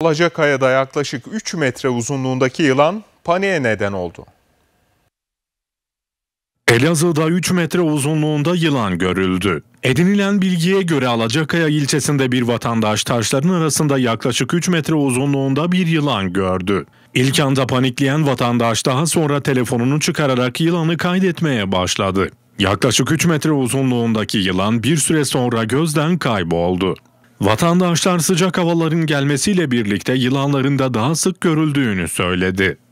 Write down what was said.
Alacakaya'da yaklaşık 3 metre uzunluğundaki yılan paniğe neden oldu. Elazığ'da 3 metre uzunluğunda yılan görüldü. Edinilen bilgiye göre Alacakaya ilçesinde bir vatandaş taşların arasında yaklaşık 3 metre uzunluğunda bir yılan gördü. İlk anda panikleyen vatandaş daha sonra telefonunu çıkararak yılanı kaydetmeye başladı. Yaklaşık 3 metre uzunluğundaki yılan bir süre sonra gözden kayboldu. Vatandaşlar sıcak havaların gelmesiyle birlikte yılanların da daha sık görüldüğünü söyledi.